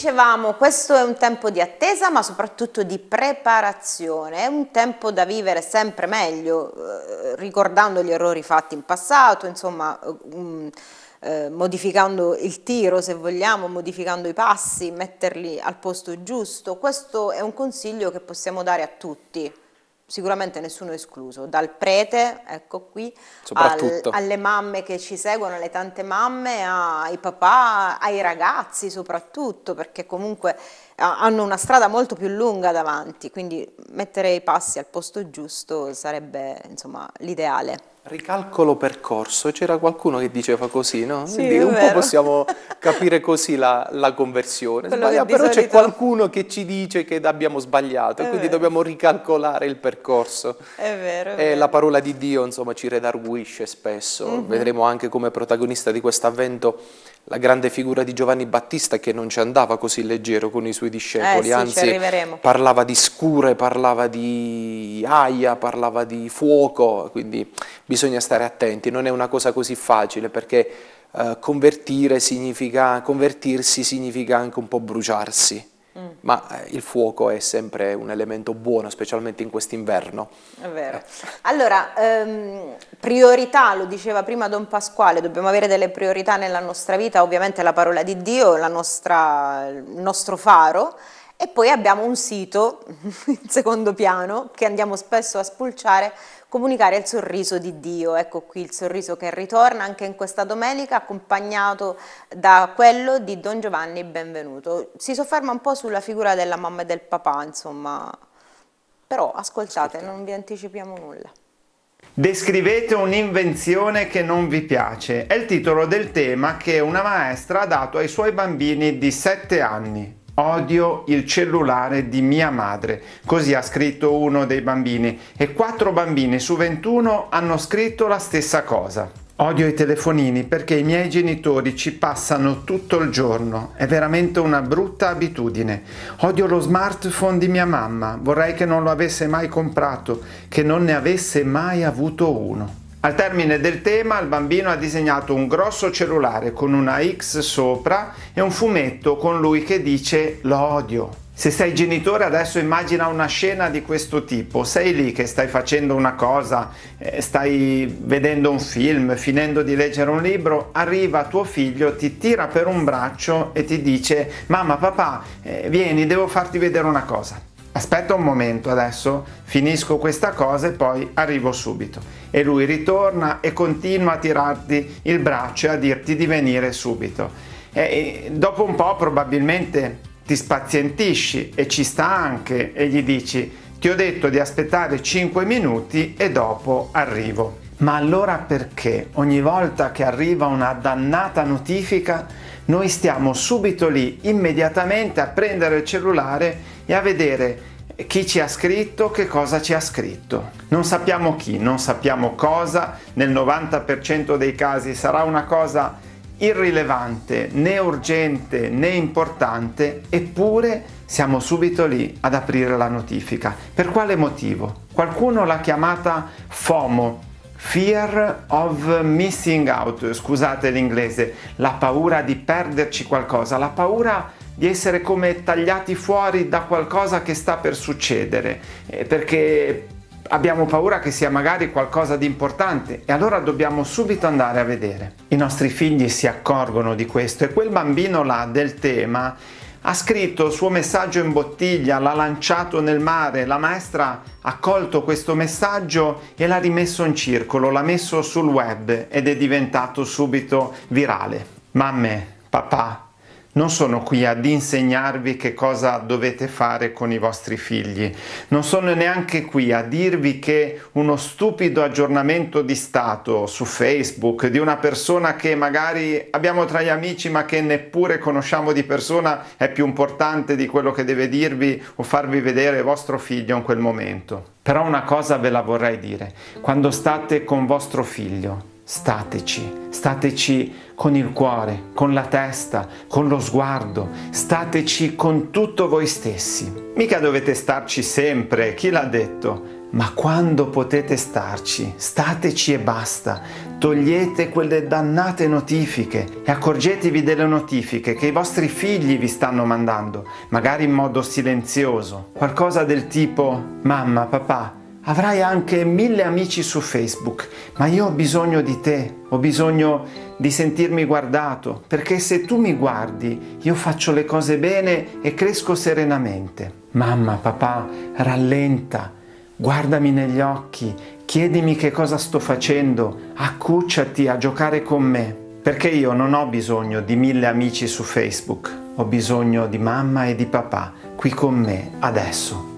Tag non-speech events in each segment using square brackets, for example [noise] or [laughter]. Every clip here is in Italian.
dicevamo, questo è un tempo di attesa ma soprattutto di preparazione, è un tempo da vivere sempre meglio, eh, ricordando gli errori fatti in passato, insomma, eh, mm, eh, modificando il tiro se vogliamo, modificando i passi, metterli al posto giusto. Questo è un consiglio che possiamo dare a tutti sicuramente nessuno escluso, dal prete, ecco qui, al, alle mamme che ci seguono, alle tante mamme, ai papà, ai ragazzi soprattutto, perché comunque eh, hanno una strada molto più lunga davanti, quindi mettere i passi al posto giusto sarebbe insomma l'ideale ricalcolo percorso, c'era qualcuno che diceva così, no? Sì, Quindi un vero. po' possiamo [laughs] capire così la, la conversione. Sbaglia, però solito... c'è qualcuno che ci dice che abbiamo sbagliato, è quindi vero. dobbiamo ricalcolare il percorso. È vero. È e eh, vero. la parola di Dio, insomma, ci redarguisce spesso. Mm-hmm. Vedremo anche come protagonista di questo avvento la grande figura di Giovanni Battista che non ci andava così leggero con i suoi discepoli, eh sì, anzi parlava di scure, parlava di aia, parlava di fuoco, quindi bisogna stare attenti, non è una cosa così facile perché eh, significa, convertirsi significa anche un po' bruciarsi. Mm. Ma eh, il fuoco è sempre un elemento buono, specialmente in quest'inverno. È vero. Eh. Allora, ehm, priorità, lo diceva prima Don Pasquale, dobbiamo avere delle priorità nella nostra vita, ovviamente la parola di Dio, nostra, il nostro faro. E poi abbiamo un sito [laughs] in secondo piano che andiamo spesso a spulciare comunicare il sorriso di Dio, ecco qui il sorriso che ritorna anche in questa domenica accompagnato da quello di Don Giovanni Benvenuto. Si sofferma un po' sulla figura della mamma e del papà, insomma, però ascoltate, Ascoltiamo. non vi anticipiamo nulla. Descrivete un'invenzione che non vi piace, è il titolo del tema che una maestra ha dato ai suoi bambini di 7 anni. Odio il cellulare di mia madre, così ha scritto uno dei bambini e quattro bambini su 21 hanno scritto la stessa cosa. Odio i telefonini perché i miei genitori ci passano tutto il giorno, è veramente una brutta abitudine. Odio lo smartphone di mia mamma, vorrei che non lo avesse mai comprato, che non ne avesse mai avuto uno. Al termine del tema il bambino ha disegnato un grosso cellulare con una X sopra e un fumetto con lui che dice l'odio. Se sei genitore adesso immagina una scena di questo tipo, sei lì che stai facendo una cosa, eh, stai vedendo un film, finendo di leggere un libro, arriva tuo figlio, ti tira per un braccio e ti dice mamma papà eh, vieni devo farti vedere una cosa aspetta un momento adesso, finisco questa cosa e poi arrivo subito. E lui ritorna e continua a tirarti il braccio e a dirti di venire subito. E dopo un po' probabilmente ti spazientisci e ci sta anche e gli dici ti ho detto di aspettare 5 minuti e dopo arrivo. Ma allora perché ogni volta che arriva una dannata notifica noi stiamo subito lì immediatamente a prendere il cellulare e a vedere chi ci ha scritto, che cosa ci ha scritto. Non sappiamo chi, non sappiamo cosa, nel 90% dei casi sarà una cosa irrilevante, né urgente né importante, eppure siamo subito lì ad aprire la notifica. Per quale motivo? Qualcuno l'ha chiamata FOMO, Fear of missing out, scusate l'inglese, la paura di perderci qualcosa, la paura di essere come tagliati fuori da qualcosa che sta per succedere, eh, perché abbiamo paura che sia magari qualcosa di importante e allora dobbiamo subito andare a vedere. I nostri figli si accorgono di questo e quel bambino là del tema ha scritto il suo messaggio in bottiglia, l'ha lanciato nel mare, la maestra ha colto questo messaggio e l'ha rimesso in circolo, l'ha messo sul web ed è diventato subito virale. Mamme, papà, non sono qui ad insegnarvi che cosa dovete fare con i vostri figli, non sono neanche qui a dirvi che uno stupido aggiornamento di stato su Facebook di una persona che magari abbiamo tra gli amici ma che neppure conosciamo di persona è più importante di quello che deve dirvi o farvi vedere vostro figlio in quel momento. Però una cosa ve la vorrei dire, quando state con vostro figlio, stateci, stateci con il cuore, con la testa, con lo sguardo, stateci con tutto voi stessi. Mica dovete starci sempre, chi l'ha detto? Ma quando potete starci, stateci e basta, togliete quelle dannate notifiche e accorgetevi delle notifiche che i vostri figli vi stanno mandando, magari in modo silenzioso, qualcosa del tipo mamma, papà, Avrai anche mille amici su Facebook, ma io ho bisogno di te, ho bisogno di sentirmi guardato, perché se tu mi guardi io faccio le cose bene e cresco serenamente. Mamma, papà, rallenta, guardami negli occhi, chiedimi che cosa sto facendo, accucciati a giocare con me, perché io non ho bisogno di mille amici su Facebook, ho bisogno di mamma e di papà qui con me adesso.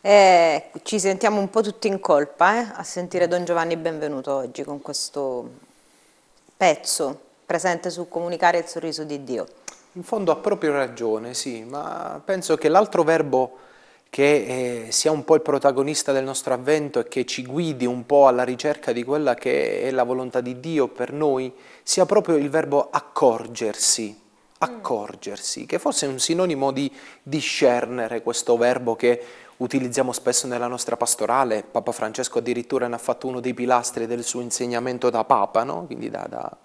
Eh, ci sentiamo un po' tutti in colpa eh, a sentire Don Giovanni Benvenuto oggi con questo pezzo presente su Comunicare il sorriso di Dio. In fondo ha proprio ragione, sì, ma penso che l'altro verbo che eh, sia un po' il protagonista del nostro avvento e che ci guidi un po' alla ricerca di quella che è la volontà di Dio per noi, sia proprio il verbo accorgersi. Mm. accorgersi, che forse è un sinonimo di discernere questo verbo che utilizziamo spesso nella nostra pastorale, Papa Francesco addirittura ne ha fatto uno dei pilastri del suo insegnamento da Papa, no? quindi da, da,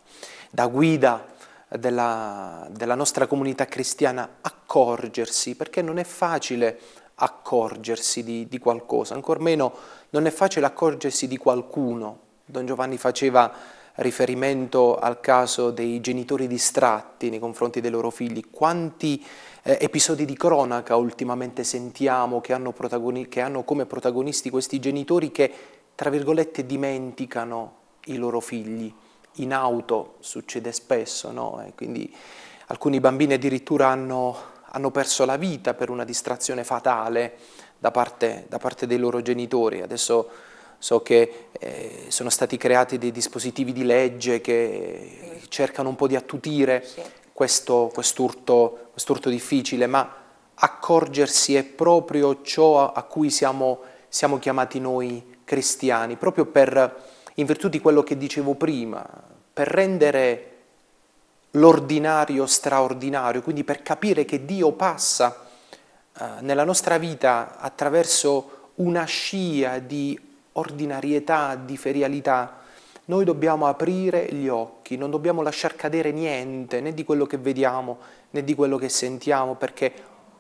da guida della, della nostra comunità cristiana, accorgersi, perché non è facile accorgersi di, di, qualcosa, ancor meno non è facile accorgersi di qualcuno. Don Giovanni faceva riferimento al caso dei genitori distratti nei confronti dei loro figli, quanti eh, episodi di cronaca ultimamente sentiamo che hanno, che hanno come protagonisti questi genitori che, tra virgolette, dimenticano i loro figli. In auto succede spesso, no? E quindi alcuni bambini addirittura hanno, hanno perso la vita per una distrazione fatale da parte, da parte dei loro genitori. Adesso so che eh, sono stati creati dei dispositivi di legge che sì. cercano un po' di attutire sì. questo quest'urto quest difficile, ma accorgersi è proprio ciò a, cui siamo, siamo chiamati noi cristiani, proprio per, in virtù di quello che dicevo prima, per rendere l'ordinario straordinario, quindi per capire che Dio passa eh, nella nostra vita attraverso una scia di ordinarietà, di ferialità, noi dobbiamo aprire gli occhi, non dobbiamo lasciar cadere niente, né di quello che vediamo, né di quello che sentiamo, perché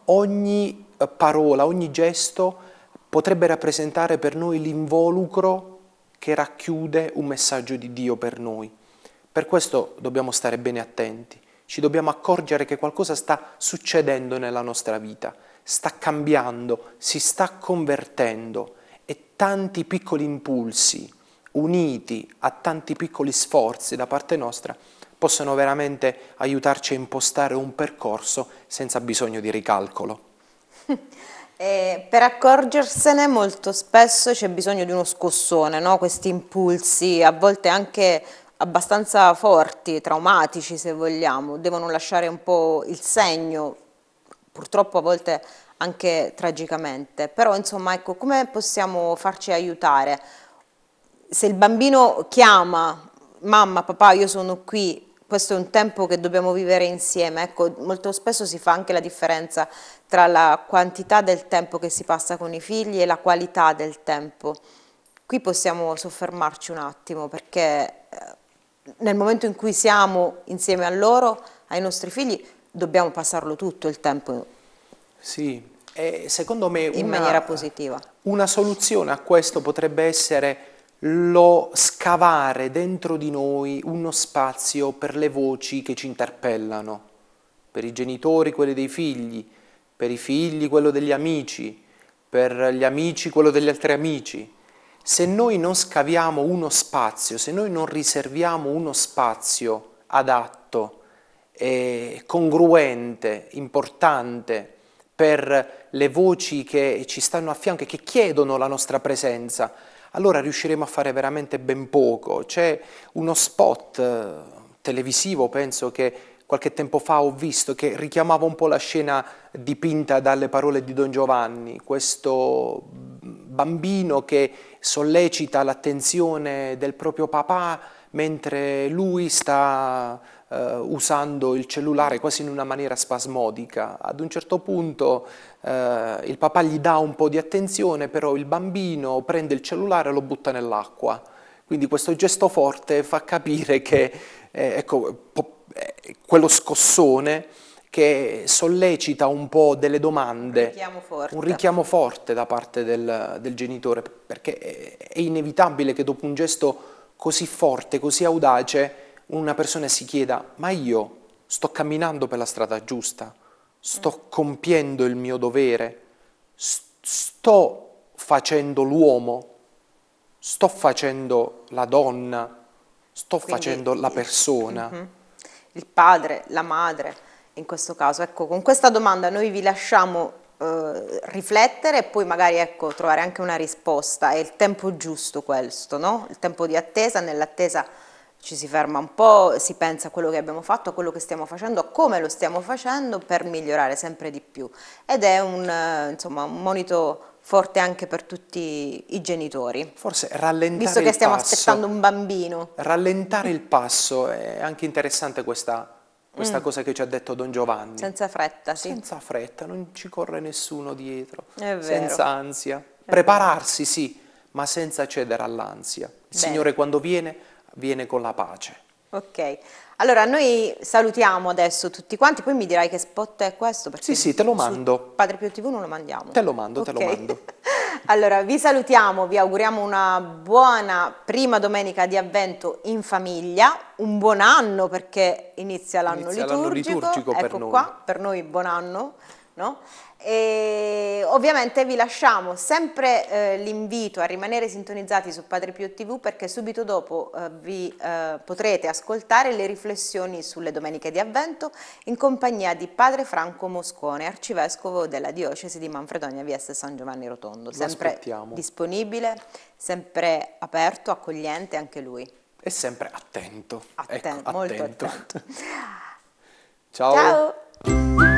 ogni eh, parola, ogni gesto potrebbe rappresentare per noi l'involucro che racchiude un messaggio di Dio per noi. Per questo dobbiamo stare bene attenti, ci dobbiamo accorgere che qualcosa sta succedendo nella nostra vita, sta cambiando, si sta convertendo e tanti piccoli impulsi uniti a tanti piccoli sforzi da parte nostra possono veramente aiutarci a impostare un percorso senza bisogno di ricalcolo. [laughs] E per accorgersene molto spesso c'è bisogno di uno scossone, no? questi impulsi, a volte anche abbastanza forti, traumatici se vogliamo, devono lasciare un po' il segno, purtroppo a volte anche tragicamente. Però insomma, ecco, come possiamo farci aiutare? Se il bambino chiama mamma, papà, io sono qui, questo è un tempo che dobbiamo vivere insieme, ecco, molto spesso si fa anche la differenza tra la quantità del tempo che si passa con i figli e la qualità del tempo. Qui possiamo soffermarci un attimo perché eh, nel momento in cui siamo insieme a loro, ai nostri figli, dobbiamo passarlo tutto il tempo. Sì, e eh, secondo me una, maniera positiva. Una soluzione a questo potrebbe essere lo scavare dentro di noi uno spazio per le voci che ci interpellano, per i genitori quelli dei figli, per i figli quello degli amici, per gli amici quello degli altri amici. Se noi non scaviamo uno spazio, se noi non riserviamo uno spazio adatto, congruente, importante per le voci che ci stanno a fianco e che chiedono la nostra presenza, allora riusciremo a fare veramente ben poco. C'è uno spot eh, televisivo, penso che qualche tempo fa ho visto, che richiamava un po' la scena dipinta dalle parole di Don Giovanni, questo bambino che sollecita l'attenzione del proprio papà mentre lui sta eh, usando il cellulare quasi in una maniera spasmodica. Ad un certo punto eh, il papà gli dà un po' di attenzione, però il bambino prende il cellulare e lo butta nell'acqua. Quindi questo gesto forte fa capire che eh, ecco, eh, quello scossone che sollecita un po' delle domande, richiamo un richiamo forte, da parte del, del genitore, perché è inevitabile che dopo un gesto così forte, così audace, una persona si chieda, ma io sto camminando per la strada giusta, sto compiendo il mio dovere, sto facendo l'uomo, sto facendo la donna, sto Quindi facendo la persona. Mhm. Il, padre, la madre, in questo caso. Ecco, con questa domanda noi vi lasciamo eh, riflettere e poi magari ecco, trovare anche una risposta. È il tempo giusto questo, no? Il tempo di attesa, nell'attesa ci si ferma un po', si pensa a quello che abbiamo fatto, a quello che stiamo facendo, a come lo stiamo facendo per migliorare sempre di più. Ed è un, eh, insomma, un monito forte anche per tutti i genitori. Forse rallentare il passo. Visto che stiamo passo, aspettando un bambino. Rallentare il passo, è anche interessante questa, questa mm. cosa che ci ha detto Don Giovanni. Senza fretta, sì. Senza fretta, non ci corre nessuno dietro, È vero. senza ansia. È Prepararsi, vero. sì, ma senza cedere all'ansia. Il Bene. Signore quando viene viene con la pace. Ok, allora noi salutiamo adesso tutti quanti, poi mi dirai che spot è questo? Sì, sì, te lo mando. Padre Pio TV non lo mandiamo. Te lo mando, okay. te lo mando. [laughs] allora, vi salutiamo, vi auguriamo una buona prima domenica di avvento in famiglia, un buon anno perché inizia l'anno liturgico. Inizia l'anno liturgico ecco per noi. qua, per noi buon anno. No? ovviamente vi lasciamo sempre eh, l'invito a rimanere sintonizzati su Padre Pio TV perché subito dopo eh, vi eh, potrete ascoltare le riflessioni sulle domeniche di avvento in compagnia di Padre Franco Moscone, arcivescovo della diocesi di Manfredonia via San Giovanni Rotondo, sempre disponibile, sempre aperto, accogliente anche lui. E sempre attento. Ecco, Atten ecco, molto attento. attento. [laughs] Ciao. Ciao.